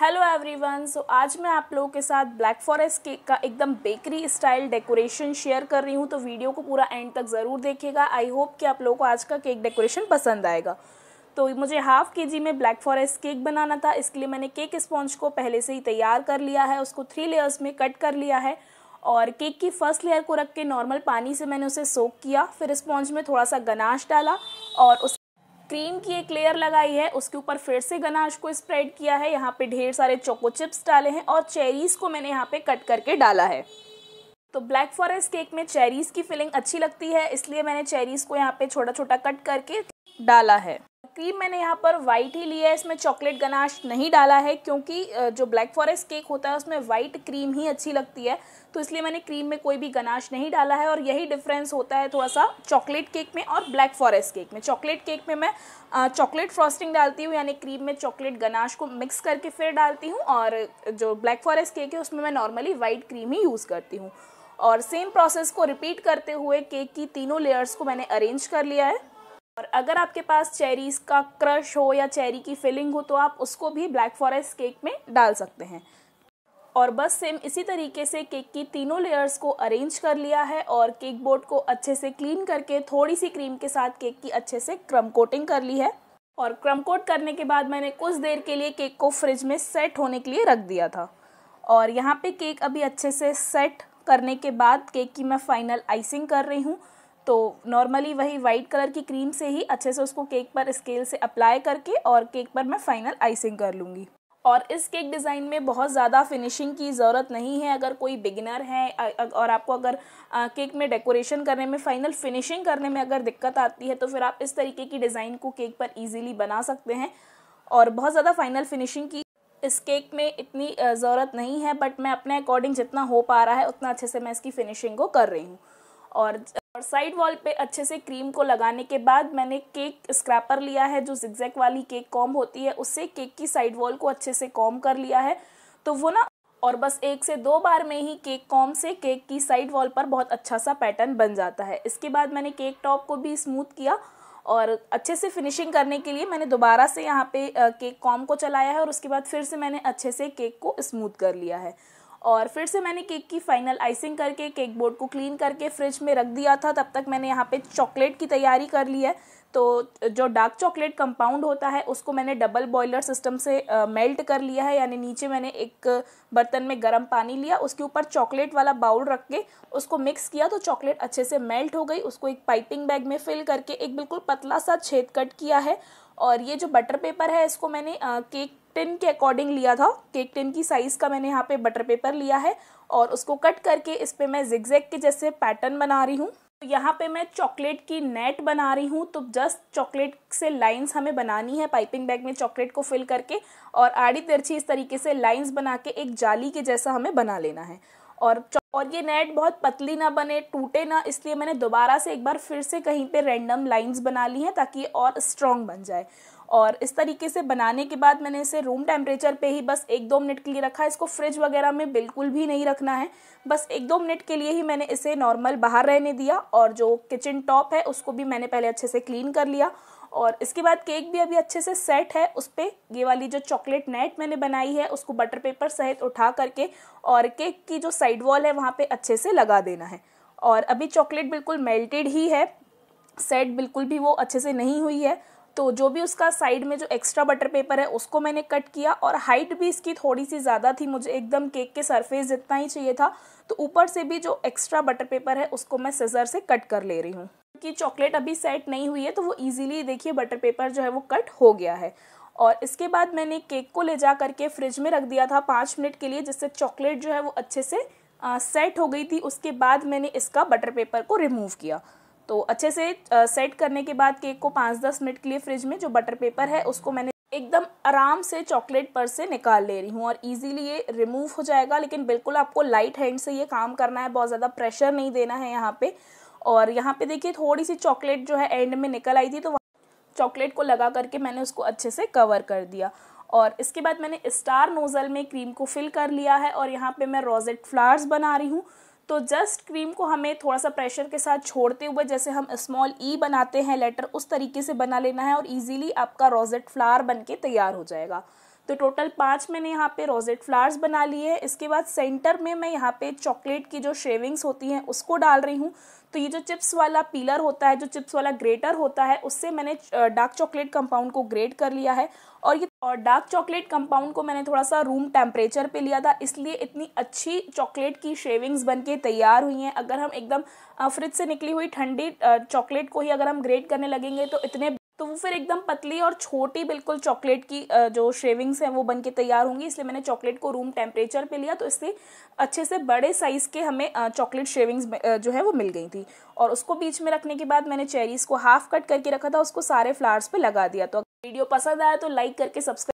hello everyone so आज मैं आप लोगों के साथ ब्लैक फॉरेस्ट केक का एकदम बेकरी स्टाइल डेकोरेशन शेयर कर रही हूँ तो वीडियो को पूरा एंड तक ज़रूर देखिएगा आई होप कि आप लोगों को आज का केक डेकोरेशन पसंद आएगा तो मुझे हाफ़ के जी में ब्लैक फॉरेस्ट केक बनाना था इसके लिए मैंने केक स्पॉन्ज को पहले से ही तैयार कर लिया है उसको थ्री लेयर्स में कट कर लिया है और केक की फर्स्ट लेयर को रख के नॉर्मल पानी से मैंने उसे सोक किया फिर स्पॉन्ज में थोड़ा सा गनाश डाला और उस क्रीम की एक लेयर लगाई है उसके ऊपर फिर से गनाश को स्प्रेड किया है यहाँ पे ढेर सारे चोको चिप्स डाले हैं और चेरीज को मैंने यहाँ पे कट करके डाला है तो ब्लैक फॉरेस्ट केक में चेरीज की फीलिंग अच्छी लगती है इसलिए मैंने चेरीज को यहाँ पे छोटा छोटा कट करके डाला है क्रीम मैंने यहाँ पर वाइट ही लिया है इसमें चॉकलेट गनाश नहीं डाला है क्योंकि जो ब्लैक फॉरेस्ट केक होता है उसमें वाइट क्रीम ही अच्छी लगती है तो इसलिए मैंने क्रीम में कोई भी गनाश नहीं डाला है और यही डिफरेंस होता है थोड़ा सा चॉकलेट केक में और ब्लैक फॉरेस्ट केक में चॉकलेट केक में मैं चॉकलेट फ्रॉस्टिंग डालती हूँ यानी क्रीम में चॉकलेट गनाश को मिक्स करके फिर डालती हूँ और जो ब्लैक फॉरेस्ट केक है उसमें मैं नॉर्मली वाइट क्रीम ही यूज़ करती हूँ और सेम प्रोसेस को रिपीट करते हुए केक की तीनों लेयर्स को मैंने अरेंज कर लिया है और अगर आपके पास चेरीज़ का क्रश हो या चेरी की फिलिंग हो तो आप उसको भी ब्लैक फॉरेस्ट केक में डाल सकते हैं और बस सेम इसी तरीके से केक की तीनों लेयर्स को अरेंज कर लिया है और केक बोर्ड को अच्छे से क्लीन करके थोड़ी सी क्रीम के साथ केक की अच्छे से क्रम कोटिंग कर ली है और क्रम कोट करने के बाद मैंने कुछ देर के लिए केक को फ्रिज में सेट होने के लिए रख दिया था और यहाँ पे केक अभी अच्छे से सेट करने के बाद केक की मैं फाइनल आइसिंग कर रही हूँ तो नॉर्मली वही वाइट कलर की क्रीम से ही अच्छे से उसको केक पर स्केल से अप्लाई करके और केक पर मैं फाइनल आइसिंग कर लूँगी और इस केक डिज़ाइन में बहुत ज़्यादा फिनिशिंग की ज़रूरत नहीं है अगर कोई बिगिनर है और आपको अगर केक में डेकोरेशन करने में फाइनल फिनिशिंग करने में अगर दिक्कत आती है तो फिर आप इस तरीके की डिज़ाइन को केक पर इजीली बना सकते हैं और बहुत ज़्यादा फाइनल फिनिशिंग की इस केक में इतनी ज़रूरत नहीं है बट मैं अपने अकॉर्डिंग जितना हो पा रहा है उतना अच्छे से मैं इसकी फिनिशिंग को कर रही हूँ और और साइड वॉल पे अच्छे से क्रीम को लगाने के बाद मैंने केक स्क्रैपर लिया है जो जिगजैक वाली केक कॉम होती है उससे केक की साइड वॉल को अच्छे से कॉम कर लिया है तो वो ना और बस एक से दो बार में ही केक कॉम से केक की साइड वॉल पर बहुत अच्छा सा पैटर्न बन जाता है इसके बाद मैंने केक टॉप को भी स्मूथ किया और अच्छे से फिनिशिंग करने के लिए मैंने दोबारा से यहाँ पे केक कॉम को चलाया है और उसके बाद फिर से मैंने अच्छे से केक को स्मूथ कर लिया है और फिर से मैंने केक की फाइनल आइसिंग करके केक बोर्ड को क्लीन करके फ्रिज में रख दिया था तब तक मैंने यहाँ पे चॉकलेट की तैयारी कर ली है तो जो डार्क चॉकलेट कंपाउंड होता है उसको मैंने डबल बॉयलर सिस्टम से मेल्ट कर लिया है यानी नीचे मैंने एक बर्तन में गर्म पानी लिया उसके ऊपर चॉकलेट वाला बाउल रख के उसको मिक्स किया तो चॉकलेट अच्छे से मेल्ट हो गई उसको एक पाइपिंग बैग में फिल करके एक बिल्कुल पतला सा छेद कट किया है और ये जो बटर पेपर है इसको मैंने केक टिन के अकॉर्डिंग लिया था केक टिन की साइज़ का मैंने यहाँ पे बटर पेपर लिया है और उसको कट करके इस पर मैं जिगजैग के जैसे पैटर्न बना रही हूँ तो यहाँ पे मैं चॉकलेट की नेट बना रही हूँ तो जस्ट चॉकलेट से लाइंस हमें बनानी है पाइपिंग बैग में चॉकलेट को फिल करके और आड़ी तिरछी इस तरीके से लाइंस बना के एक जाली के जैसा हमें बना लेना है और और ये नेट बहुत पतली ना बने टूटे ना इसलिए मैंने दोबारा से एक बार फिर से कहीं पे रैंडम लाइंस बना ली हैं ताकि और स्ट्रॉन्ग बन जाए और इस तरीके से बनाने के बाद मैंने इसे रूम टेम्परेचर पे ही बस एक दो मिनट के लिए रखा इसको फ्रिज वगैरह में बिल्कुल भी नहीं रखना है बस एक दो मिनट के लिए ही मैंने इसे नॉर्मल बाहर रहने दिया और जो किचन टॉप है उसको भी मैंने पहले अच्छे से क्लीन कर लिया और इसके बाद केक भी अभी अच्छे से सेट है उस पर ये वाली जो चॉकलेट नेट मैंने बनाई है उसको बटर पेपर सहित उठा करके और केक की जो साइड वॉल है वहाँ पे अच्छे से लगा देना है और अभी चॉकलेट बिल्कुल मेल्टेड ही है सेट बिल्कुल भी वो अच्छे से नहीं हुई है तो जो भी उसका साइड में जो एक्स्ट्रा बटर पेपर है उसको मैंने कट किया और हाइट भी इसकी थोड़ी सी ज़्यादा थी मुझे एकदम केक के सरफेस जितना ही चाहिए था तो ऊपर से भी जो एक्स्ट्रा बटर पेपर है उसको मैं सिजर से कट कर ले रही हूँ क्योंकि चॉकलेट अभी सेट नहीं हुई है तो वो ईजिली देखिए बटर पेपर जो है वो कट हो गया है और इसके बाद मैंने केक को ले जा करके फ्रिज में रख दिया था पाँच मिनट के लिए जिससे चॉकलेट जो है वो अच्छे से आ, सेट हो गई थी उसके बाद मैंने इसका बटर पेपर को रिमूव किया तो अच्छे से सेट करने के बाद केक को पाँच दस मिनट के लिए फ्रिज में जो बटर पेपर है उसको मैंने एकदम आराम से चॉकलेट पर से निकाल ले रही हूँ और इजीली ये रिमूव हो जाएगा लेकिन बिल्कुल आपको लाइट हैंड से ये काम करना है बहुत ज़्यादा प्रेशर नहीं देना है यहाँ पे और यहाँ पे देखिए थोड़ी सी चॉकलेट जो है एंड में निकल आई थी तो चॉकलेट को लगा करके मैंने उसको अच्छे से कवर कर दिया और इसके बाद मैंने स्टार नोज़ल में क्रीम को फिल कर लिया है और यहाँ पे मैं रोजेट फ्लावर्स बना रही हूँ तो जस्ट क्रीम को हमें थोड़ा सा प्रेशर के साथ छोड़ते हुए जैसे हम स्मॉल ई e बनाते हैं लेटर उस तरीके से बना लेना है और इजीली आपका रोजेट फ्लावर बन के तैयार हो जाएगा तो टोटल पाँच मैंने यहाँ पे रोजेट फ्लावर्स बना लिए हैं इसके बाद सेंटर में मैं यहाँ पे चॉकलेट की जो शेविंग्स होती हैं उसको डाल रही हूँ तो ये जो चिप्स वाला पीलर होता है जो चिप्स वाला ग्रेटर होता है उससे मैंने डार्क चॉकलेट कंपाउंड को ग्रेट कर लिया है और ये और डार्क चॉकलेट कंपाउंड को मैंने थोड़ा सा रूम टेम्परेचर पे लिया था इसलिए इतनी अच्छी चॉकलेट की शेविंग्स बन के तैयार हुई हैं अगर हम एकदम फ्रिज से निकली हुई ठंडी चॉकलेट को ही अगर हम ग्रेट करने लगेंगे तो इतने तो वो फिर एकदम पतली और छोटी बिल्कुल चॉकलेट की जो शेविंग्स हैं वो बन के तैयार होंगी इसलिए मैंने चॉकलेट को रूम टेम्परेचर पे लिया तो इससे अच्छे से बड़े साइज़ के हमें चॉकलेट शेविंग्स जो है वो मिल गई थी और उसको बीच में रखने के बाद मैंने चेरीज़ को हाफ कट करके रखा था उसको सारे फ्लावर्स पर लगा दिया तो वीडियो पसंद आया तो लाइक करके सब्सक्राइब